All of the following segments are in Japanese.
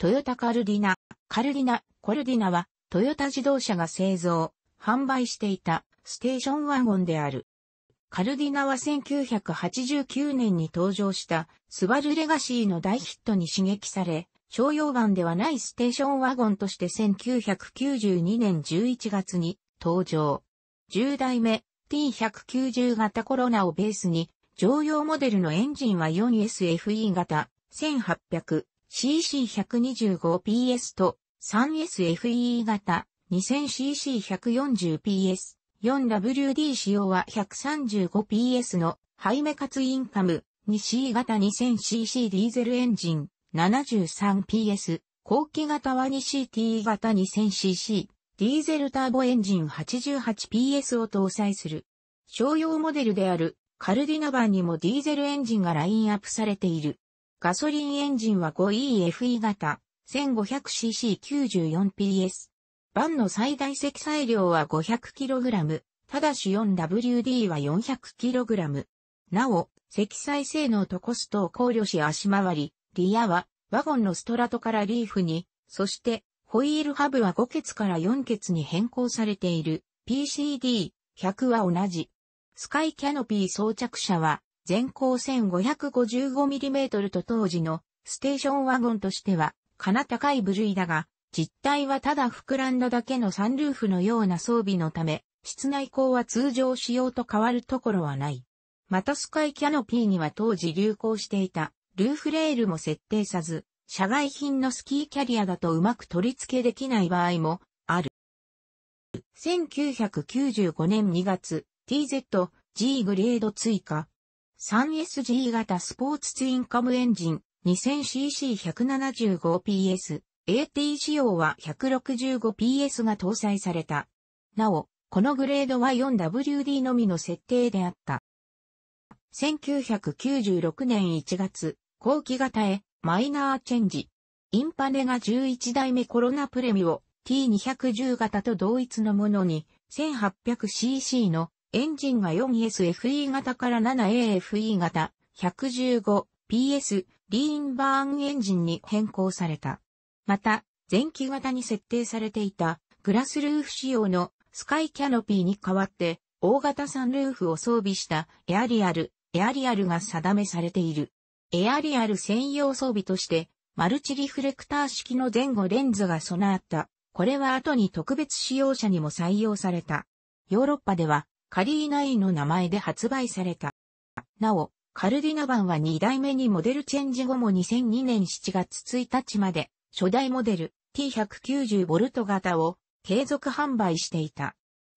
トヨタカルディナ、カルディナ、コルディナは、トヨタ自動車が製造、販売していたステーションワゴンである。カルディナは1989年に登場したスバルレガシーの大ヒットに刺激され、商用版ではないステーションワゴンとして1992年11月に登場。10代目 T190 型コロナをベースに、乗用モデルのエンジンは 4SFE 型1800 CC125PS と3 s f e 型 2000cc140PS、4WD 仕様は 135PS のハイメカツインカム 2C 型 2000cc ディーゼルエンジン 73PS、後期型は 2CT 型 2000cc、ディーゼルターボエンジン 88PS を搭載する。商用モデルであるカルディナ版にもディーゼルエンジンがラインアップされている。ガソリンエンジンは 5EFE 型、1500cc94PS。バンの最大積載量は 500kg、ただし 4WD は 400kg。なお、積載性能とコストを考慮し足回り、リアは、ワゴンのストラトからリーフに、そして、ホイールハブは5ツから4ツに変更されている、PCD100 は同じ。スカイキャノピー装着車は、全高 1555mm と当時のステーションワゴンとしては、かな高い部類だが、実態はただ膨らんだだけのサンルーフのような装備のため、室内光は通常仕様と変わるところはない。またスカイキャノピーには当時流行していた、ルーフレールも設定さず、社外品のスキーキャリアだとうまく取り付けできない場合もある。1995年2月、TZ、G グレード追加、3SG 型スポーツツインカムエンジン 2000cc175PS、AT 仕様は 165PS が搭載された。なお、このグレードは 4WD のみの設定であった。1996年1月、後期型へマイナーチェンジ。インパネが11代目コロナプレミを T210 型と同一のものに 1800cc のエンジンが 4SFE 型から 7AFE 型 115PS リーンバーンエンジンに変更された。また、前期型に設定されていたグラスルーフ仕様のスカイキャノピーに代わって大型サンルーフを装備したエアリアル、エアリアルが定めされている。エアリアル専用装備としてマルチリフレクター式の前後レンズが備わった。これは後に特別使用者にも採用された。ヨーロッパではカリーナイの名前で発売された。なお、カルディナ版は2代目にモデルチェンジ後も2002年7月1日まで、初代モデル T190V 型を継続販売していた。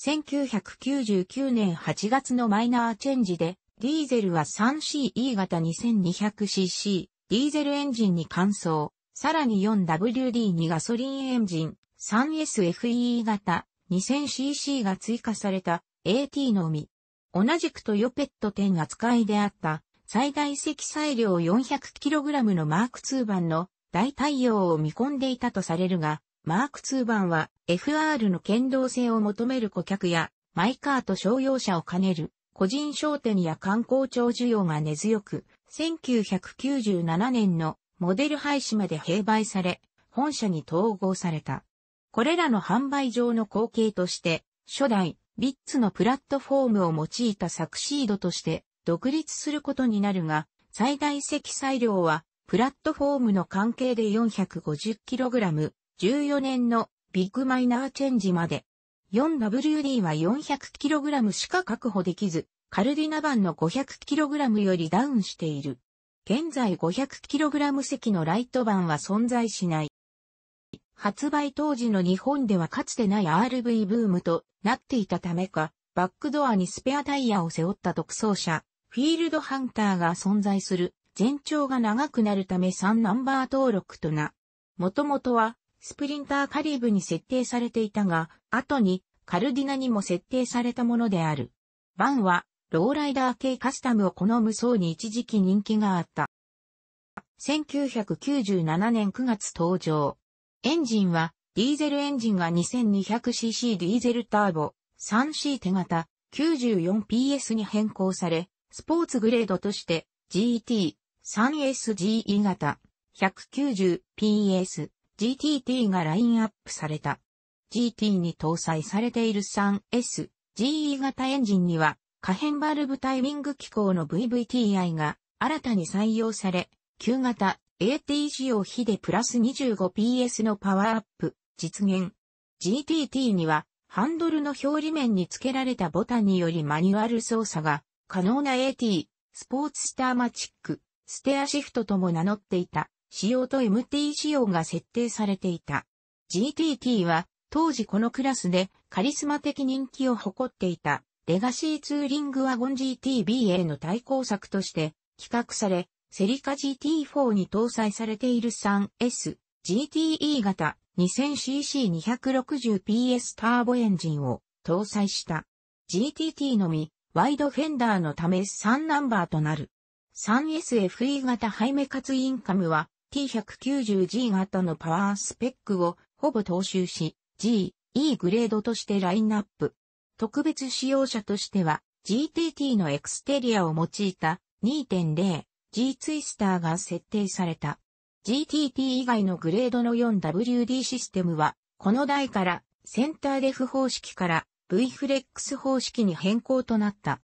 1999年8月のマイナーチェンジで、ディーゼルは 3CE 型 2200cc、ディーゼルエンジンに換装、さらに 4WD2 ガソリンエンジン、3SFE 型 2000cc が追加された AT のみ。同じくトヨペット10扱いであった、最大積載量 400kg のマーク2版の大対応を見込んでいたとされるが、マーク2版は FR の剣道性を求める顧客や、マイカーと商用車を兼ねる、個人商店や観光庁需要が根強く、1997年のモデル廃止まで併売され、本社に統合された。これらの販売上の後継として、初代ビッツのプラットフォームを用いたサクシードとして独立することになるが、最大積載量はプラットフォームの関係で 450kg、14年のビッグマイナーチェンジまで。4WD は 400kg しか確保できず、カルディナ版の 500kg よりダウンしている。現在 500kg 席のライト版は存在しない。発売当時の日本ではかつてない RV ブームとなっていたためか、バックドアにスペアタイヤを背負った独走車、フィールドハンターが存在する、全長が長くなるため3ナンバー登録とな。もともとは、スプリンターカリブに設定されていたが、後にカルディナにも設定されたものである。バンは、ローライダー系カスタムを好む層に一時期人気があった。1997年9月登場。エンジンは、ディーゼルエンジンが 2200cc ディーゼルターボ 3C 手型 94PS に変更され、スポーツグレードとして GT3SGE 型 190PS GTT がラインアップされた。GT に搭載されている 3SGE 型エンジンには、可変バルブタイミング機構の VVTI が新たに採用され、旧型 ATC を比でプラス 25PS のパワーアップ、実現。GTT には、ハンドルの表裏面に付けられたボタンによりマニュアル操作が可能な AT、スポーツスターマチック、ステアシフトとも名乗っていた、仕様と MT 仕様が設定されていた。GTT は、当時このクラスでカリスマ的人気を誇っていた、レガシーツーリングワゴン GTBA の対抗策として企画され、セリカ GT4 に搭載されている 3S GTE 型 2000cc260PS ターボエンジンを搭載した GTT のみワイドフェンダーのため3ナンバーとなる 3SFE 型ハイメカツインカムは T190G 型のパワースペックをほぼ踏襲し G、E グレードとしてラインナップ。特別使用者としては GTT のエクステリアを用いた2.0 G ツイスターが設定された。GTT 以外のグレードの 4WD システムは、この台からセンターデフ方式から V フレックス方式に変更となった。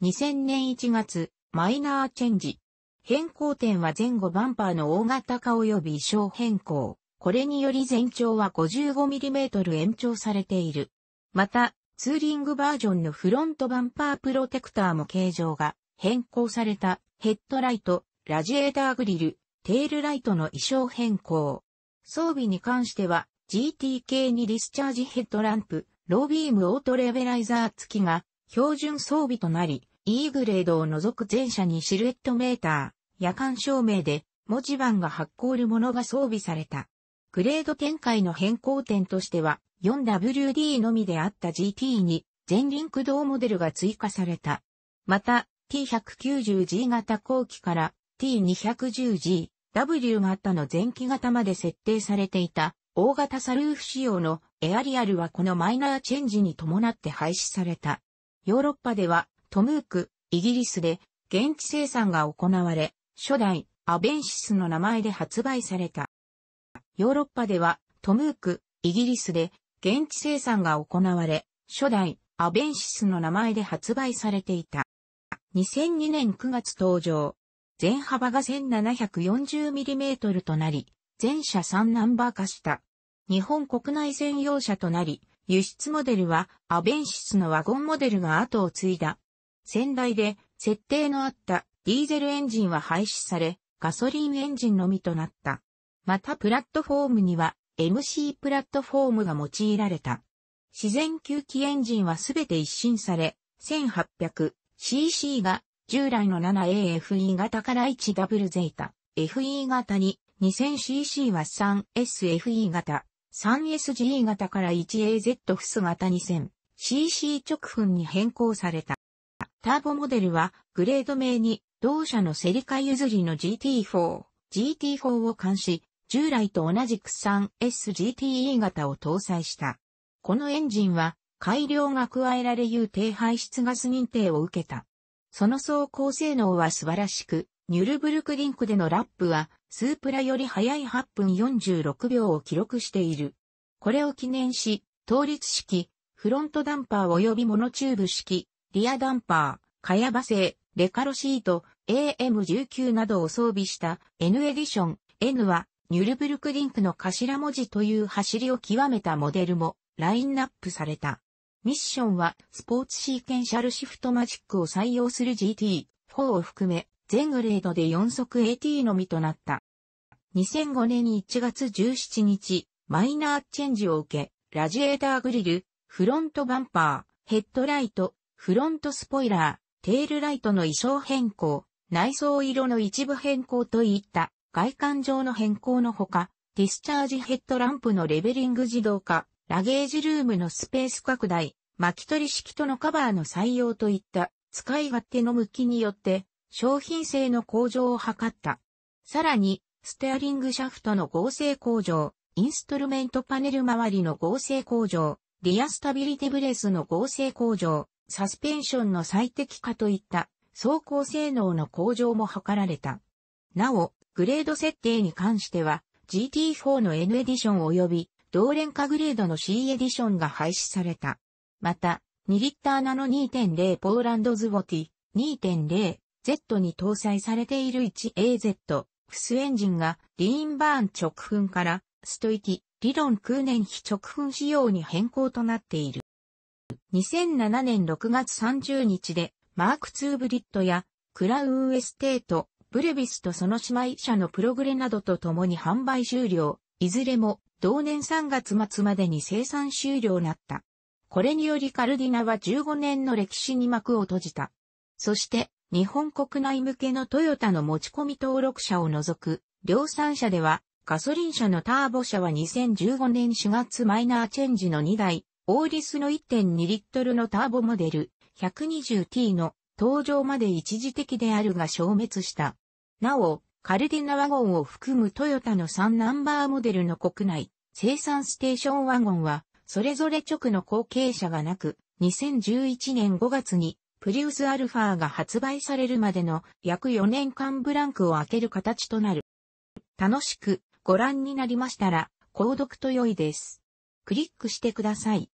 2000年1月、マイナーチェンジ。変更点は前後バンパーの大型化及び衣装変更。これにより全長は 55mm 延長されている。また、ツーリングバージョンのフロントバンパープロテクターも形状が変更されたヘッドライト、ラジエーターグリル、テールライトの衣装変更。装備に関しては GTK にディスチャージヘッドランプ、ロービームオートレベライザー付きが標準装備となり、E グレードを除く全車にシルエットメーター、夜間照明で文字盤が発光るものが装備された。グレード展開の変更点としては 4WD のみであった GT に全輪駆動モデルが追加された。また、T190G 型後期から T210G、W 型の前期型まで設定されていた大型サルーフ仕様のエアリアルはこのマイナーチェンジに伴って廃止された。ヨーロッパではトムーク、イギリスで現地生産が行われ、初代アベンシスの名前で発売された。ヨーロッパではトムーク、イギリスで現地生産が行われ、初代アベンシスの名前で発売されていた。2002年9月登場。全幅が 1740mm となり、全車3ナンバー化した。日本国内専用車となり、輸出モデルはアベンシスのワゴンモデルが後を継いだ。先代で設定のあったディーゼルエンジンは廃止され、ガソリンエンジンのみとなった。またプラットフォームには MC プラットフォームが用いられた。自然吸気エンジンはすべて一新され、1800、CC が従来の 7AFE 型から 1W ゼータ FE 型に 2000cc は 3SFE 型 3SGE 型から 1AZ フス型 2000cc 直噴に変更された。ターボモデルはグレード名に同社のセリカ譲りの GT4、GT4 を監視、従来と同じく 3SGTE 型を搭載した。このエンジンは改良が加えられ有低排出ガス認定を受けた。その走行性能は素晴らしく、ニュルブルクリンクでのラップは、スープラより早い8分46秒を記録している。これを記念し、倒立式、フロントダンパー及びモノチューブ式、リアダンパー、カヤバ製、レカロシート、AM19 などを装備した N エディション、N は、ニュルブルクリンクの頭文字という走りを極めたモデルもラインナップされた。ミッションは、スポーツシーケンシャルシフトマジックを採用する GT4 を含め、全グレードで4速 AT のみとなった。2005年1月17日、マイナーチェンジを受け、ラジエーターグリル、フロントバンパー、ヘッドライト、フロントスポイラー、テールライトの衣装変更、内装色の一部変更といった外観上の変更のほか、ディスチャージヘッドランプのレベリング自動化、ラゲージルームのスペース拡大、巻き取り式とのカバーの採用といった使い勝手の向きによって商品性の向上を図った。さらに、ステアリングシャフトの合成向上、インストルメントパネル周りの合成向上、リアスタビリティブレスの合成向上、サスペンションの最適化といった走行性能の向上も図られた。なお、グレード設定に関しては GT4 の N エディション及び同廉価グレードの C エディションが廃止された。また、2リッターナの2.0ポーランドズボティ 2.0Z に搭載されている 1AZ フスエンジンがリーンバーン直噴からストイキ理論空燃費直噴仕様に変更となっている。2007年6月30日でマーク2ブリッドやクラウンエステート、ブレビスとその姉妹社のプログレなどと共に販売終了いずれも同年3月末までに生産終了なった。これによりカルディナは15年の歴史に幕を閉じた。そして、日本国内向けのトヨタの持ち込み登録車を除く、量産車では、ガソリン車のターボ車は2015年4月マイナーチェンジの2台、オーリスの1.2リットルのターボモデル 120T の登場まで一時的であるが消滅した。なお、カルディナワゴンを含むトヨタの3ナンバーモデルの国内生産ステーションワゴンは、それぞれ直の後継者がなく、2011年5月にプリウスアルファが発売されるまでの約4年間ブランクを開ける形となる。楽しくご覧になりましたら、購読と良いです。クリックしてください。